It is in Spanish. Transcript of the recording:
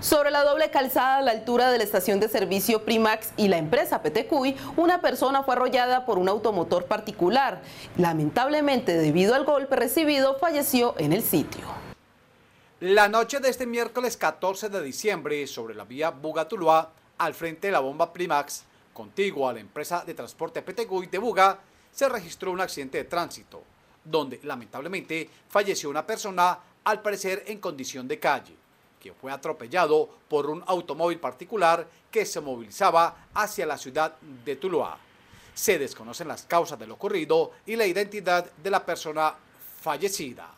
Sobre la doble calzada a la altura de la estación de servicio Primax y la empresa PTQI, una persona fue arrollada por un automotor particular. Lamentablemente, debido al golpe recibido, falleció en el sitio. La noche de este miércoles 14 de diciembre, sobre la vía buga al frente de la bomba Primax, contigua a la empresa de transporte PTQI de Buga, se registró un accidente de tránsito, donde lamentablemente falleció una persona, al parecer en condición de calle que fue atropellado por un automóvil particular que se movilizaba hacia la ciudad de Tuluá. Se desconocen las causas del ocurrido y la identidad de la persona fallecida.